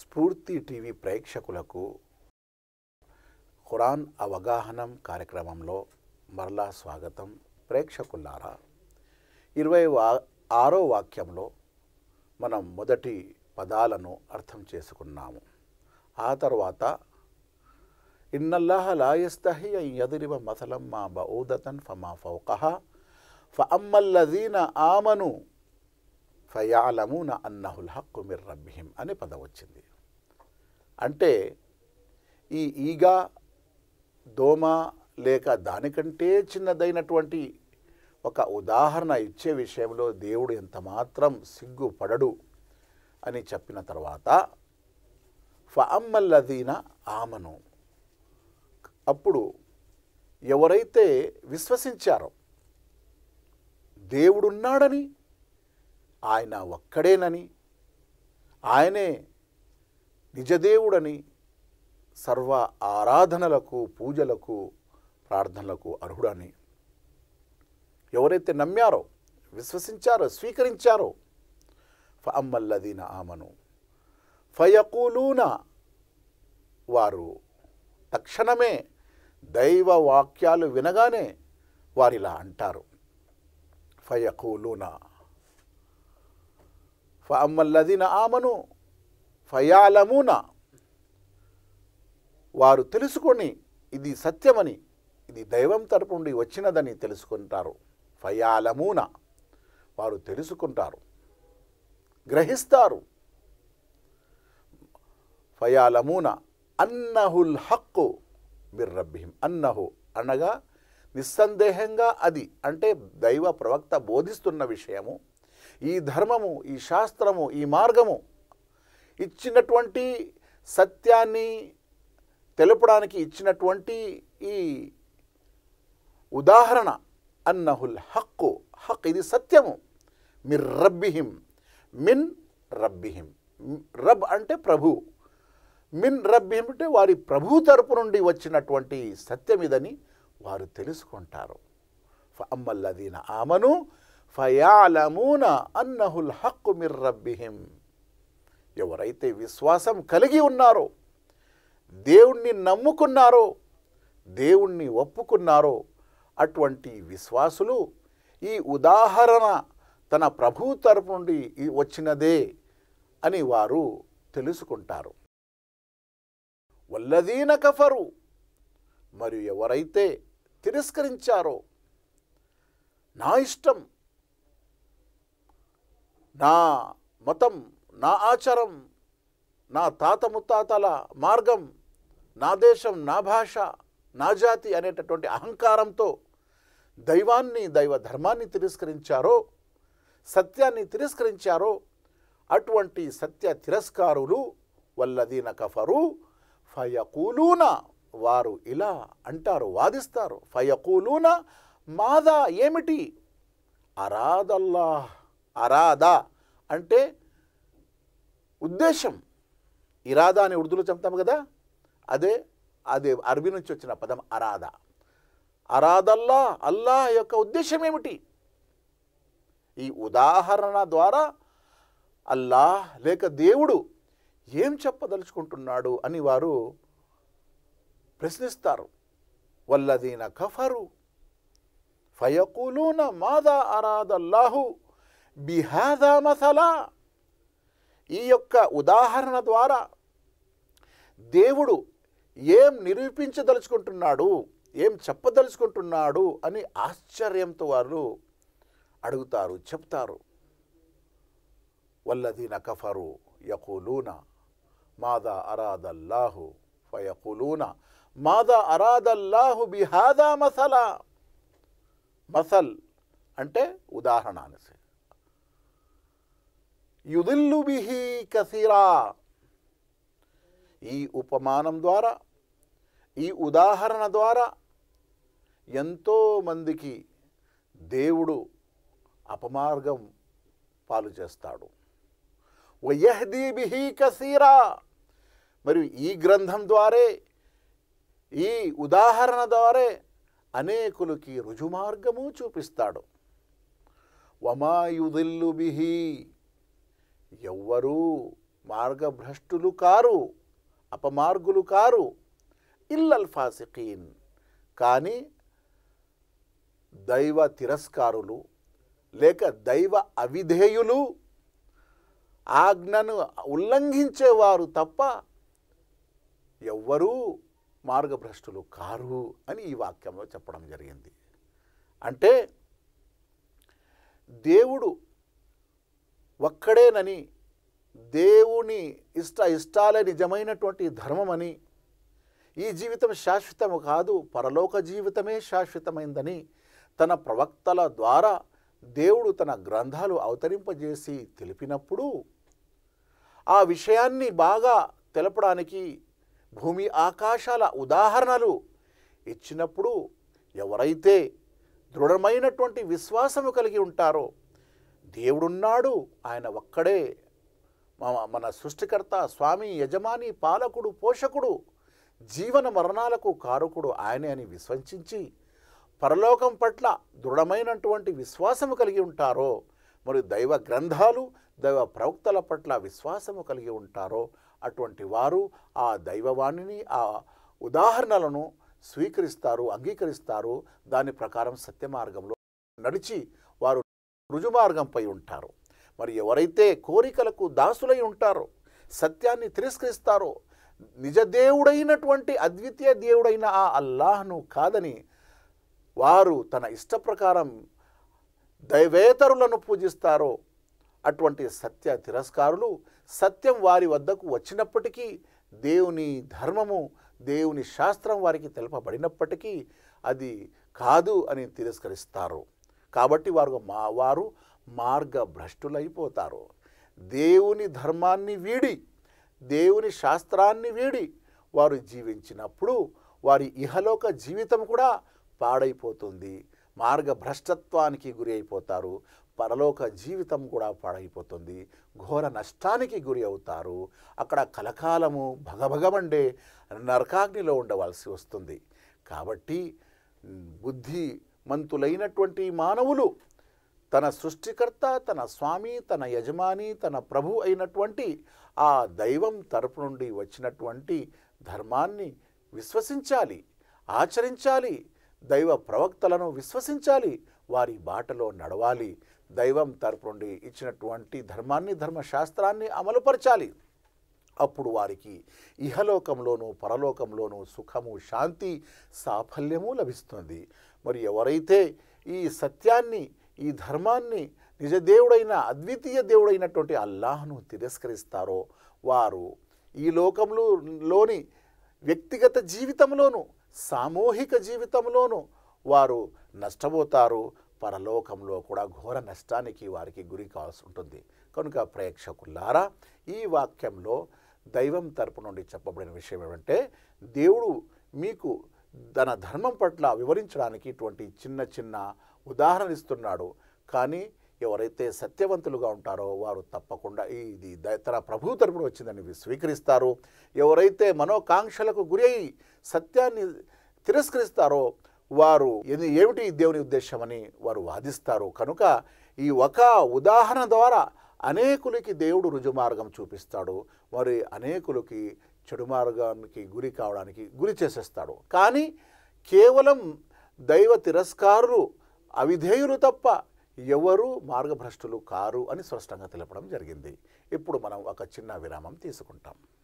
స్ఫూర్తి టీవీ ప్రేక్షకులకు ఖురాన్ అవగాహనం కార్యక్రమంలో మరలా స్వాగతం ప్రేక్షకులారా ఇరవై వా ఆరో వాక్యంలో మనం మొదటి పదాలను అర్థం చేసుకున్నాము ఆ తర్వాత ఇన్నల్లాహ లాయస్తహి యదిరివ మసలం మా బౌదతన్ ఫమా ఫౌకహ ఫ అమ్మల్లదీన ఆమను ఫయాలమున అన్నహుల్ హక్కు మిర్ రబ్బిహిం అనే పదం వచ్చింది అంటే ఈ ఈగ దోమ లేక దానికంటే చిన్నదైనటువంటి ఒక ఉదాహరణ ఇచ్చే విషయంలో దేవుడు ఎంత మాత్రం సిగ్గుపడడు అని చెప్పిన తర్వాత ఫఅమ్మల్లదీన ఆమను అప్పుడు ఎవరైతే విశ్వసించారో దేవుడున్నాడని ఆయన ఒక్కడేనని ఆయనే నిజదేవుడని సర్వ ఆరాధనలకు పూజలకు ప్రార్థనలకు అర్హుడని ఎవరైతే నమ్మారో విశ్వసించారో స్వీకరించారో ఫమ్మల్లదీన ఆమను ఫయకూలూన వారు తక్షణమే దైవ వాక్యాలు వినగానే వారిలా అంటారు ఫయకూలూన ఫమ్మల్లదిన ఆమను ఫయాలమున వారు తెలుసుకొని ఇది సత్యమని ఇది దైవం తరపు నుండి వచ్చినదని తెలుసుకుంటారు ఫయాలమున వారు తెలుసుకుంటారు గ్రహిస్తారు ఫయాలమున అన్నహుల్ హక్కు బిర్రబ్బిహిం అన్నహు అనగా నిస్సందేహంగా అది అంటే దైవ ప్రవక్త బోధిస్తున్న విషయము ఈ ధర్మము ఈ శాస్త్రము ఈ మార్గము ఇచ్చినటువంటి సత్యాన్ని తెలపడానికి ఇచ్చినటువంటి ఈ ఉదాహరణ అన్నహుల్ హక్కు హక్ ఇది సత్యము మిర్ రబ్బిహిం మిన్ రబ్బిహిం రబ్ అంటే ప్రభు మిన్ రబ్బిహిం అంటే వారి ప్రభు తరపు నుండి వచ్చినటువంటి సత్యం ఇదని వారు తెలుసుకుంటారు అమ్మల్లదీన ఆమను ఫయాలమూన అన్నహుల్ హక్కు మిర్ రబ్బిహిం ఎవరైతే విశ్వాసం కలిగి ఉన్నారో దేవుణ్ణి నమ్ముకున్నారో దేవుణ్ణి ఒప్పుకున్నారో అటువంటి విశ్వాసులు ఈ ఉదాహరణ తన ప్రభు తరపు నుండి వచ్చినదే అని వారు తెలుసుకుంటారు వల్లదీన కఫరు మరియు ఎవరైతే తిరస్కరించారో నా ఇష్టం నా మతం నా ఆచారం నా తాత ముత్తాతల మార్గం నా దేశం నా భాష నా జాతి అనేటటువంటి అహంకారంతో దైవాన్ని దైవ ధర్మాన్ని తిరస్కరించారో సత్యాన్ని తిరస్కరించారో అటువంటి సత్య తిరస్కారులు వల్లదీన కఫరు ఫయకూలూన వారు ఇలా అంటారు వాదిస్తారు ఫయకూలూన మాదా ఏమిటి అరాదల్లాహ్ అరాధ అంటే ఉద్దేశం ఇరాదా అని ఉర్దూలో చెప్తాము కదా అదే అదే అరబీ నుంచి వచ్చిన పదం అరాధ అరాధల్లా అల్లా యొక్క ఉద్దేశం ఏమిటి ఈ ఉదాహరణ ద్వారా అల్లాహ్ లేక దేవుడు ఏం చెప్పదలుచుకుంటున్నాడు అని వారు ప్రశ్నిస్తారు వల్లదీన కఫరు ఫయకులూన మాదా అరాదల్లాహు బిహాదా మసలా ఈ యొక్క ఉదాహరణ ద్వారా దేవుడు ఏం నిరూపించదలుచుకుంటున్నాడు ఏం చెప్పదలుచుకుంటున్నాడు అని ఆశ్చర్యంతో వారు అడుగుతారు చెప్తారు వల్లదీన కఫరు యకులూన మాదా అరాదల్లాహు ఫయకులూన మాదా అరాదల్లాహు బిహాదా మసలా మసల్ అంటే ఉదాహరణ అనేసి యుదిల్లు బిహి కసీరా ఈ ఉపమానం ద్వారా ఈ ఉదాహరణ ద్వారా ఎంతోమందికి దేవుడు అపమార్గం పాలు చేస్తాడు వయహదీ బిహి కసీరా మరియు ఈ గ్రంథం ద్వారే ఈ ఉదాహరణ ద్వారే అనేకులకి రుజుమార్గము చూపిస్తాడు వమాయుదిల్లు బిహి ఎవ్వరూ మార్గభ్రష్టులు కారు అపమార్గులు కారు ఇల్లల్ ఫాసికీన్ కానీ దైవ తిరస్కారులు లేక దైవ అవిధేయులు ఆజ్ఞను ఉల్లంఘించేవారు తప్ప ఎవ్వరూ మార్గభ్రష్టులు కారు అని ఈ వాక్యంలో చెప్పడం జరిగింది అంటే దేవుడు ఒక్కడేనని దేవుని ఇష్ట ఇష్టాలే నిజమైనటువంటి ధర్మమని ఈ జీవితం శాశ్వతము కాదు పరలోక జీవితమే శాశ్వతమైందని తన ప్రవక్తల ద్వారా దేవుడు తన గ్రంథాలు అవతరింపజేసి తెలిపినప్పుడు ఆ విషయాన్ని బాగా తెలపడానికి భూమి ఆకాశాల ఉదాహరణలు ఇచ్చినప్పుడు ఎవరైతే దృఢమైనటువంటి విశ్వాసము కలిగి ఉంటారో దేవుడున్నాడు ఆయన ఒక్కడే మన సృష్టికర్త స్వామి యజమాని పాలకుడు పోషకుడు జీవన మరణాలకు కారకుడు ఆయనే అని విశ్వసించి పరలోకం పట్ల దృఢమైనటువంటి విశ్వాసము కలిగి ఉంటారో మరియు దైవ గ్రంథాలు దైవ ప్రవక్తల పట్ల విశ్వాసము కలిగి ఉంటారో అటువంటి వారు ఆ దైవవాణిని ఆ ఉదాహరణలను స్వీకరిస్తారు అంగీకరిస్తారు దాని ప్రకారం సత్యమార్గంలో నడిచి రుజుమార్గంపై ఉంటారు మరి ఎవరైతే కోరికలకు దాసులై ఉంటారో సత్యాన్ని తిరస్కరిస్తారో నిజ దేవుడైనటువంటి అద్వితీయ దేవుడైన ఆ అల్లాహ్ను కాదని వారు తన ఇష్ట ప్రకారం దైవేతరులను పూజిస్తారో అటువంటి సత్య తిరస్కారులు సత్యం వారి వద్దకు వచ్చినప్పటికీ దేవుని ధర్మము దేవుని శాస్త్రం వారికి తెలపబడినప్పటికీ అది కాదు అని తిరస్కరిస్తారు కాబట్టి వారు మా వారు మార్గభ్రష్టులైపోతారు దేవుని ధర్మాన్ని వీడి దేవుని శాస్త్రాన్ని వీడి వారు జీవించినప్పుడు వారి ఇహలోక జీవితం కూడా పాడైపోతుంది మార్గభ్రష్టత్వానికి గురి అయిపోతారు పరలోక జీవితం కూడా పాడైపోతుంది ఘోర నష్టానికి గురి అవుతారు అక్కడ కలకాలము భగభగమండే నరకాగ్నిలో ఉండవలసి వస్తుంది కాబట్టి బుద్ధి మంతులైనటువంటి మానవులు తన సృష్టికర్త తన స్వామి తన యజమాని తన ప్రభు అయినటువంటి ఆ దైవం తరపు నుండి వచ్చినటువంటి ధర్మాన్ని విశ్వసించాలి ఆచరించాలి దైవ ప్రవక్తలను విశ్వసించాలి వారి బాటలో నడవాలి దైవం తరపు నుండి ఇచ్చినటువంటి ధర్మాన్ని ధర్మశాస్త్రాన్ని అమలుపరచాలి అప్పుడు వారికి ఇహలోకంలోనూ పరలోకంలోనూ సుఖము శాంతి సాఫల్యము లభిస్తుంది మరి ఎవరైతే ఈ సత్యాన్ని ఈ ధర్మాన్ని నిజ దేవుడైన అద్వితీయ దేవుడైనటువంటి అల్లాహ్ను తిరస్కరిస్తారో వారు ఈ లోకంలో లోని వ్యక్తిగత జీవితంలోనూ సామూహిక జీవితంలోనూ వారు నష్టపోతారు పరలోకంలో కూడా ఘోర నష్టానికి వారికి గురి కావాల్సి ఉంటుంది కనుక ప్రేక్షకులారా ఈ వాక్యంలో దైవం తరపు నుండి చెప్పబడిన విషయం ఏమంటే దేవుడు మీకు తన ధర్మం పట్ల వివరించడానికి ఇటువంటి చిన్న చిన్న ఉదాహరణ ఇస్తున్నాడు కానీ ఎవరైతే సత్యవంతులుగా ఉంటారో వారు తప్పకుండా ఇది తన ప్రభు తరపున వచ్చిందని స్వీకరిస్తారు ఎవరైతే మనోకాంక్షలకు గురి సత్యాన్ని తిరస్కరిస్తారో వారు ఏమిటి దేవుని ఉద్దేశమని వారు వాదిస్తారు కనుక ఈ ఒక ఉదాహరణ ద్వారా అనేకులకి దేవుడు రుజుమార్గం చూపిస్తాడు మరి అనేకులకి చెడు మార్గానికి గురి కావడానికి గురి చేసేస్తాడు కానీ కేవలం దైవ తిరస్కారులు అవిధేయులు తప్ప ఎవరు మార్గభ్రష్టులు కారు అని స్పష్టంగా తెలపడం జరిగింది ఇప్పుడు మనం ఒక చిన్న విరామం తీసుకుంటాం